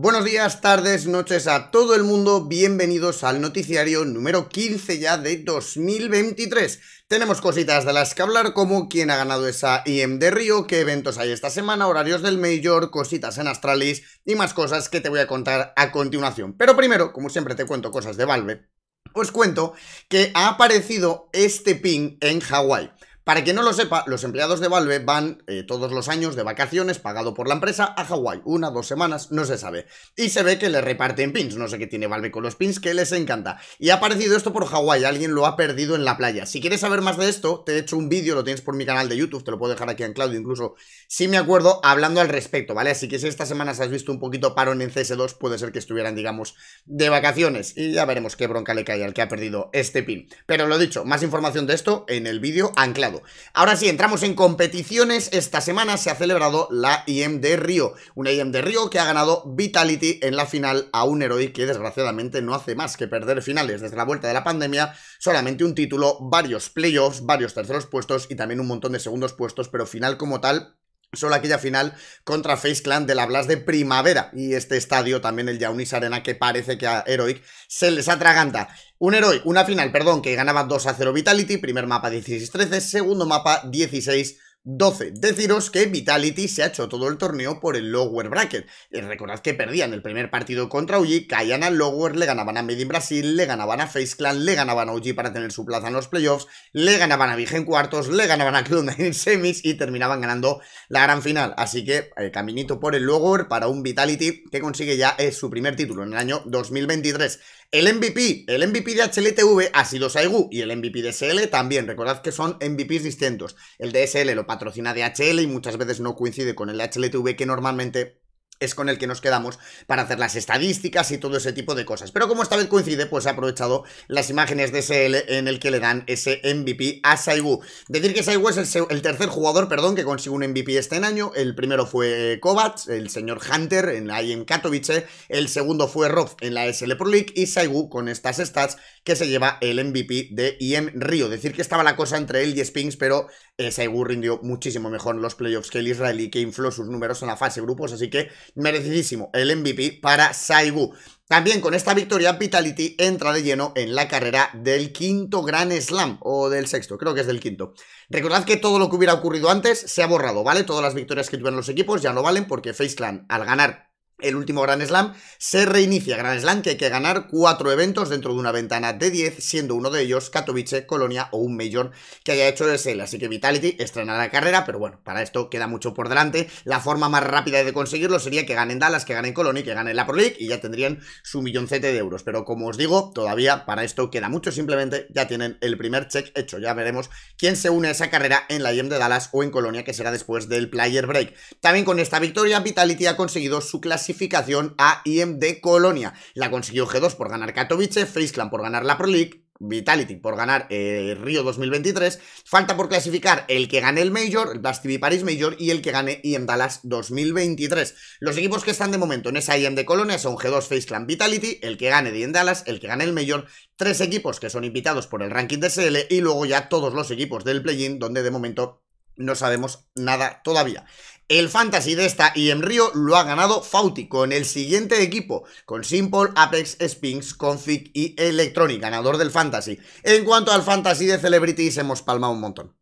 Buenos días, tardes, noches a todo el mundo, bienvenidos al noticiario número 15 ya de 2023. Tenemos cositas de las que hablar como quién ha ganado esa IM de Río, qué eventos hay esta semana, horarios del Major, cositas en Astralis y más cosas que te voy a contar a continuación. Pero primero, como siempre te cuento cosas de Valve, os cuento que ha aparecido este ping en Hawái. Para que no lo sepa, los empleados de Valve van eh, todos los años de vacaciones, pagado por la empresa, a Hawái, una, dos semanas, no se sabe. Y se ve que le reparten pins, no sé qué tiene Valve con los pins, que les encanta. Y ha aparecido esto por Hawái, alguien lo ha perdido en la playa. Si quieres saber más de esto, te he hecho un vídeo, lo tienes por mi canal de YouTube, te lo puedo dejar aquí anclado, incluso si me acuerdo, hablando al respecto, ¿vale? Así que si estas semanas has visto un poquito parón en CS2, puede ser que estuvieran, digamos, de vacaciones. Y ya veremos qué bronca le cae al que ha perdido este pin. Pero lo dicho, más información de esto en el vídeo anclado. Ahora sí, entramos en competiciones. Esta semana se ha celebrado la IM de Río. Una IM de Río que ha ganado Vitality en la final a un héroe que desgraciadamente no hace más que perder finales desde la vuelta de la pandemia. Solamente un título, varios playoffs, varios terceros puestos y también un montón de segundos puestos, pero final como tal Solo aquella final contra Face Clan de la Blas de Primavera y este estadio también el Yaunis Arena que parece que a Heroic se les atraganta. Un Heroic, una final, perdón, que ganaba 2 a 0 Vitality, primer mapa 16-13, segundo mapa 16 12. Deciros que Vitality se ha hecho todo el torneo por el lower bracket. Y recordad que perdían el primer partido contra OG, caían al lower, le ganaban a Made in Brasil, le ganaban a Face Clan, le ganaban a OG para tener su plaza en los playoffs, le ganaban a Vigen cuartos, le ganaban a Clu9 en semis y terminaban ganando la gran final. Así que el eh, caminito por el lower para un Vitality que consigue ya eh, su primer título en el año 2023. El MVP, el MVP de HLTV ha sido Saigu y el MVP de SL también. Recordad que son MVPs distintos. El de lo patrocina de HL y muchas veces no coincide con el HLTV que normalmente es con el que nos quedamos para hacer las estadísticas y todo ese tipo de cosas. Pero como esta vez coincide, pues ha aprovechado las imágenes de SL en el que le dan ese MVP a Saigu. Decir que Saigu es el, tercer jugador, perdón, que consigue un MVP este año. El primero fue Kovacs, el señor Hunter en, la en Katowice. El segundo fue Roth en la SL Pro League y Saigu con estas stats que se lleva el MVP de IEM Río. Decir que estaba la cosa entre él y Spinks, pero eh, Saigu rindió muchísimo mejor en los playoffs que el israelí que infló sus números en la fase grupos, así que merecidísimo el MVP para Saibu. También con esta victoria, Vitality entra de lleno en la carrera del quinto Gran Slam, o del sexto, creo que es del quinto. Recordad que todo lo que hubiera ocurrido antes se ha borrado, ¿vale? Todas las victorias que tuvieron los equipos ya no valen porque FaceClan, al ganar el último Grand Slam, se reinicia Grand Slam que hay que ganar cuatro eventos dentro de una ventana de 10, siendo uno de ellos Katowice, Colonia o un Major que haya hecho SL. Así que Vitality estrenará la carrera, pero bueno, para esto queda mucho por delante. La forma más rápida de conseguirlo sería que ganen Dallas, que ganen Colonia y que ganen la Pro League y ya tendrían su milloncete de euros. Pero como os digo, todavía para esto queda mucho, simplemente ya tienen el primer check hecho. Ya veremos quién se une a esa carrera en la IEM de Dallas o en Colonia, que será después del Player Break. También con esta victoria, Vitality ha conseguido su clase clasificación a IEM de Colonia. La consiguió G2 por ganar Katowice, Face Clan por ganar la Pro League, Vitality por ganar eh, Río 2023. Falta por clasificar el que gane el Major, el Blast TV Paris Major y el que gane IEM Dallas 2023. Los equipos que están de momento en esa IEM de Colonia son G2 Face Vitality, el que gane IEM Dallas, el que gane el Major, tres equipos que son invitados por el ranking de SL e, y luego ya todos los equipos del play-in donde de momento no sabemos nada todavía. El fantasy de esta y en Río lo ha ganado Fauti con el siguiente equipo, con Simple, Apex, Spinx, Config y Electronic, ganador del fantasy. En cuanto al fantasy de Celebrities, hemos palmado un montón.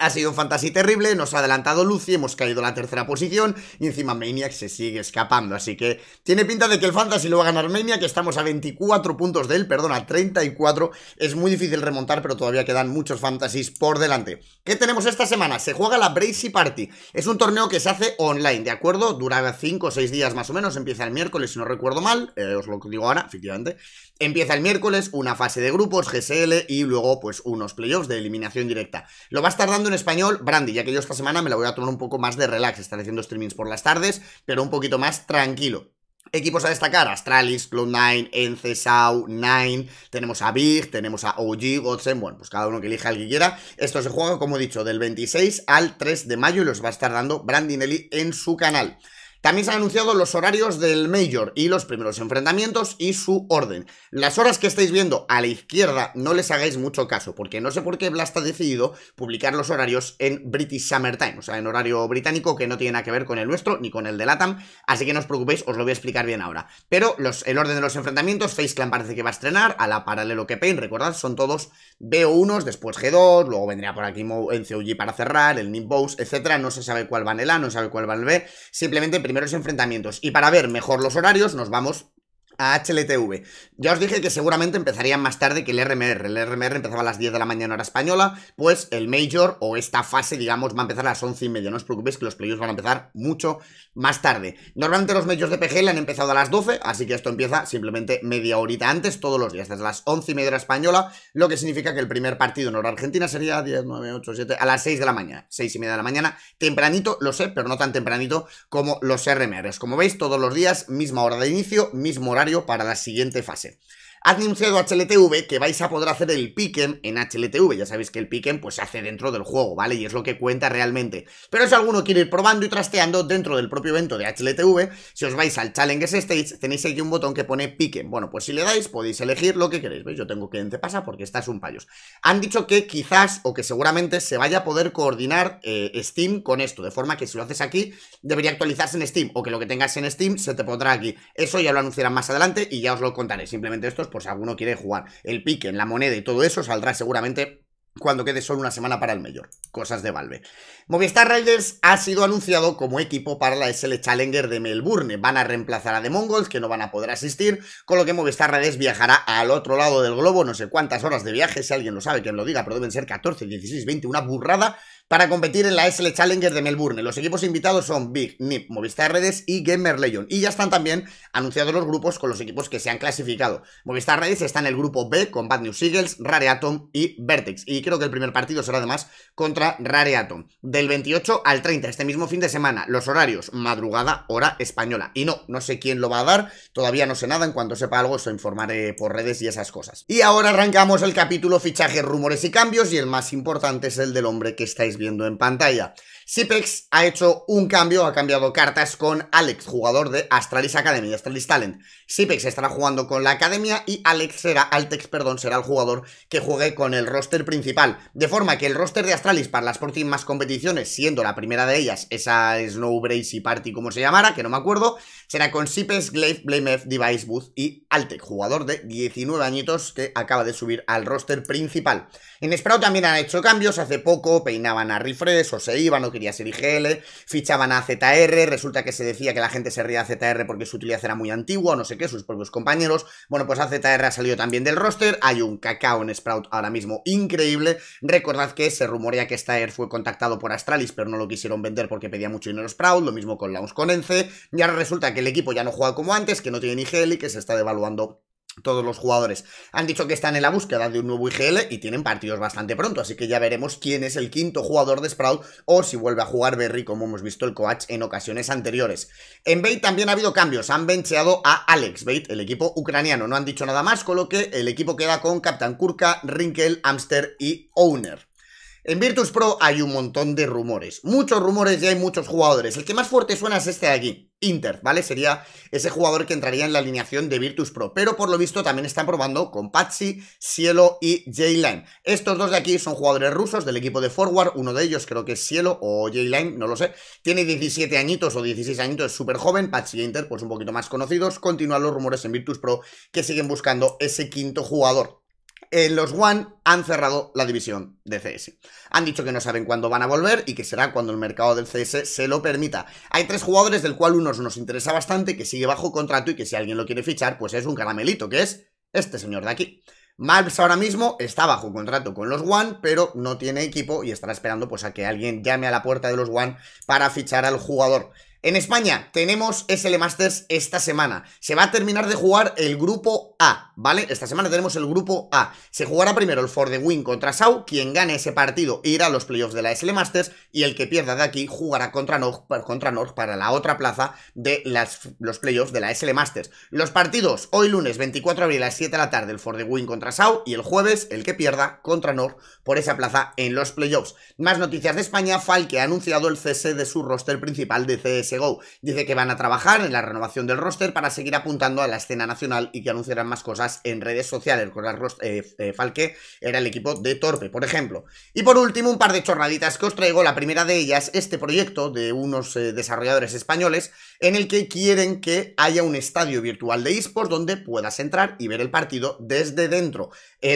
Ha sido un fantasy terrible, nos ha adelantado Lucy, hemos caído a la tercera posición y encima Maniac se sigue escapando. Así que tiene pinta de que el fantasy lo va a ganar Maniac, estamos a 24 puntos de él, perdón, a 34. Es muy difícil remontar, pero todavía quedan muchos fantasies por delante. ¿Qué tenemos esta semana? Se juega la Brazy Party. Es un torneo que se hace online, ¿de acuerdo? Dura 5 o 6 días más o menos, empieza el miércoles, si no recuerdo mal, eh, os lo digo ahora, efectivamente. Empieza el miércoles una fase de grupos, GSL y luego pues unos playoffs de eliminación directa. Lo va a estar dando en español Brandy, ya que yo esta semana me la voy a tomar un poco más de relax. Estaré haciendo streamings por las tardes, pero un poquito más tranquilo. Equipos a destacar, Astralis, Cloud9, Ence, Sau, Nine, tenemos a Big, tenemos a OG, Godsen, bueno, pues cada uno que elija al que quiera. Esto se juega, como he dicho, del 26 al 3 de mayo y los va a estar dando Brandy Nelly en su canal. También se han anunciado los horarios del Major y los primeros enfrentamientos y su orden. Las horas que estáis viendo a la izquierda no les hagáis mucho caso, porque no sé por qué Blast ha decidido publicar los horarios en British Summer Time, o sea, en horario británico que no tiene nada que ver con el nuestro ni con el de LATAM, así que no os preocupéis, os lo voy a explicar bien ahora. Pero el orden de los enfrentamientos, Face Clan parece que va a estrenar, a la paralelo que Pain, recordad, son todos BO1, después G2, luego vendría por aquí en COG para cerrar, el Nimbows, etcétera, no se sabe cuál va en el A, no se sabe cuál va en el B, simplemente primeros enfrentamientos. Y para ver mejor los horarios, nos vamos a HLTV. Ya os dije que seguramente empezarían más tarde que el RMR. El RMR empezaba a las 10 de la mañana hora española, pues el Major o esta fase, digamos, va a empezar a las 11 y media. No os preocupéis que los playoffs van a empezar mucho más tarde. Normalmente los Majors de PGL han empezado a las 12, así que esto empieza simplemente media horita antes todos los días, desde las 11 y media hora española, lo que significa que el primer partido en hora argentina sería 10, 9, 8, 7, a las 6 de la mañana, 6 y media de la mañana, tempranito, lo sé, pero no tan tempranito como los RMRs. Como veis, todos los días, misma hora de inicio, mismo horario para la siguiente fase ha anunciado HLTV que vais a poder hacer el piquen en HLTV. Ya sabéis que el piquen pues se hace dentro del juego, ¿vale? Y es lo que cuenta realmente. Pero si alguno quiere ir probando y trasteando dentro del propio evento de HLTV, si os vais al Challenges Stage, tenéis aquí un botón que pone piquen. Bueno, pues si le dais podéis elegir lo que queréis. ¿Veis? Yo tengo que te pasa porque estás un payos. Han dicho que quizás o que seguramente se vaya a poder coordinar eh, Steam con esto, de forma que si lo haces aquí debería actualizarse en Steam o que lo que tengas en Steam se te pondrá aquí. Eso ya lo anunciarán más adelante y ya os lo contaré. Simplemente esto por si alguno quiere jugar. El pique en la moneda y todo eso saldrá seguramente cuando quede solo una semana para el mayor. Cosas de Valve. Movistar Riders ha sido anunciado como equipo para la SL Challenger de Melbourne. Van a reemplazar a The Mongols, que no van a poder asistir, con lo que Movistar Riders viajará al otro lado del globo, no sé cuántas horas de viaje, si alguien lo sabe, que lo diga, pero deben ser 14, 16, 20, una burrada, para competir en la SL Challenger de Melbourne. Los equipos invitados son Big, NIP, Movistar Redes y Gamer Legion. Y ya están también anunciados los grupos con los equipos que se han clasificado. Movistar Redes está en el grupo B con Bad News Eagles, Rare Atom y Vertex. Y creo que el primer partido será además contra Rare Atom. Del 28 al 30, este mismo fin de semana, los horarios, madrugada, hora española. Y no, no sé quién lo va a dar, todavía no sé nada, en cuanto sepa algo os informaré por redes y esas cosas. Y ahora arrancamos el capítulo fichaje, rumores y cambios y el más importante es el del hombre que estáis viendo en pantalla. Sipex ha hecho un cambio, ha cambiado cartas con Alex, jugador de Astralis Academy, Astralis Talent. Sipex estará jugando con la academia y Alex será, Altex, perdón, será el jugador que juegue con el roster principal. De forma que el roster de Astralis para las próximas competiciones, siendo la primera de ellas esa Snow Party, como se llamara, que no me acuerdo, será con Sipex, Glaive, Blamef, Device Booth y Altex, jugador de 19 añitos que acaba de subir al roster principal. En Sprout también han hecho cambios, hace poco peinaban a Refresh o se iban o que quería ser IGL, fichaban a ZR, resulta que se decía que la gente se ría a ZR porque su utilidad era muy antigua, no sé qué, sus propios compañeros. Bueno, pues ZR ha salido también del roster, hay un cacao en Sprout ahora mismo increíble. Recordad que se rumorea que air e fue contactado por Astralis, pero no lo quisieron vender porque pedía mucho dinero Sprout, lo mismo con laus con Ence, y ahora resulta que el equipo ya no juega como antes, que no tiene IGL y que se está devaluando todos los jugadores. Han dicho que están en la búsqueda de un nuevo IGL y tienen partidos bastante pronto, así que ya veremos quién es el quinto jugador de Sprout o si vuelve a jugar Berry, como hemos visto el Coach en ocasiones anteriores. En Bait también ha habido cambios, han bencheado a Alex Bait, el equipo ucraniano, no han dicho nada más, con lo que el equipo queda con Captain Kurka, Rinkel, Amster y Owner. En Virtus Pro hay un montón de rumores, muchos rumores y hay muchos jugadores. El que más fuerte suena es este de aquí, Inter, ¿vale? Sería ese jugador que entraría en la alineación de Virtus Pro, pero por lo visto también están probando con Patsy, Cielo y J-Line. Estos dos de aquí son jugadores rusos del equipo de Forward, uno de ellos creo que es Cielo o J-Line, no lo sé. Tiene 17 añitos o 16 añitos, súper joven, Patsy e Inter pues un poquito más conocidos. Continúan los rumores en Virtus Pro que siguen buscando ese quinto jugador los One han cerrado la división de CS. Han dicho que no saben cuándo van a volver y que será cuando el mercado del CS se lo permita. Hay tres jugadores del cual uno nos interesa bastante, que sigue bajo contrato y que si alguien lo quiere fichar, pues es un caramelito, que es este señor de aquí. Malps ahora mismo está bajo contrato con los One, pero no tiene equipo y estará esperando pues a que alguien llame a la puerta de los One para fichar al jugador. En España tenemos SL Masters esta semana. Se va a terminar de jugar el grupo A, ¿vale? Esta semana tenemos el grupo A. Se jugará primero el For the Win contra Sau. Quien gane ese partido irá a los playoffs de la SL Masters y el que pierda de aquí jugará contra North para la otra plaza de los playoffs de la SL Masters. Los partidos hoy lunes 24 de abril a las 7 de la tarde el For the Win contra Sau y el jueves el que pierda contra North por esa plaza en los playoffs. Más noticias de España, Falke ha anunciado el cese de su roster principal de CS Dice que van a trabajar en la renovación del roster para seguir apuntando a la escena nacional y que anunciarán más cosas en redes sociales. Con el eh, eh, Falque era el equipo de Torpe, por ejemplo. Y por último, un par de chorraditas que os traigo. La primera de ellas, este proyecto de unos eh, desarrolladores españoles en el que quieren que haya un estadio virtual de esports donde puedas entrar y ver el partido desde dentro.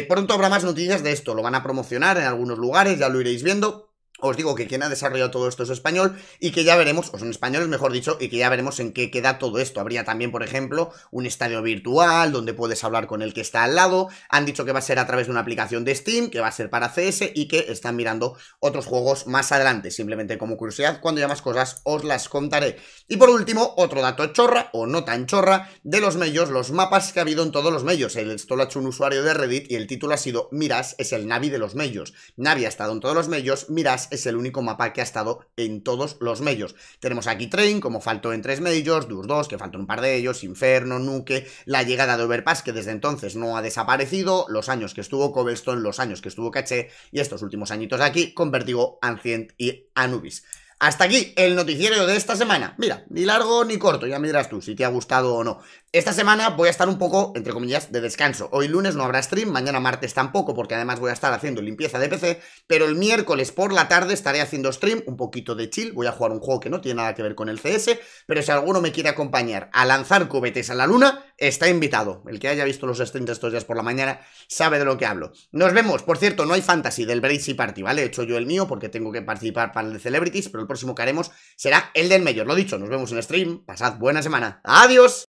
pronto habrá más noticias de esto. Lo van a promocionar en algunos lugares, ya lo iréis viendo os digo que quien ha desarrollado todo esto es español y que ya veremos, o son españoles mejor dicho, y que ya veremos en qué queda todo esto. Habría también, por ejemplo, un estadio virtual donde puedes hablar con el que está al lado. Han dicho que va a ser a través de una aplicación de Steam, que va a ser para CS y que están mirando otros juegos más adelante. Simplemente como curiosidad, cuando haya más cosas os las contaré. Y por último, otro dato chorra, o no tan chorra, de los medios, los mapas que ha habido en todos los medios. Esto lo ha hecho un usuario de Reddit y el título ha sido Miras es el Navi de los medios. Navi ha estado en todos los medios, Miras es el único mapa que ha estado en todos los medios. Tenemos aquí Train, como faltó en tres medios, Durs 2, que faltó un par de ellos, Inferno, Nuke, la llegada de Overpass, que desde entonces no ha desaparecido, los años que estuvo Cobblestone, los años que estuvo Cache, y estos últimos añitos aquí, con Vertigo, Ancient y Anubis. Hasta aquí el noticiero de esta semana. Mira, ni largo ni corto, ya me dirás tú si te ha gustado o no. Esta semana voy a estar un poco, entre comillas, de descanso. Hoy lunes no habrá stream, mañana martes tampoco, porque además voy a estar haciendo limpieza de PC, pero el miércoles por la tarde estaré haciendo stream, un poquito de chill, voy a jugar un juego que no tiene nada que ver con el CS, pero si alguno me quiere acompañar a lanzar cohetes a la luna, está invitado. El que haya visto los streams estos días por la mañana sabe de lo que hablo. Nos vemos. Por cierto, no hay fantasy del Brazy Party, ¿vale? He hecho yo el mío porque tengo que participar para el de Celebrities, pero el próximo que haremos será el del Mayor. Lo dicho, nos vemos en stream. Pasad buena semana. ¡Adiós!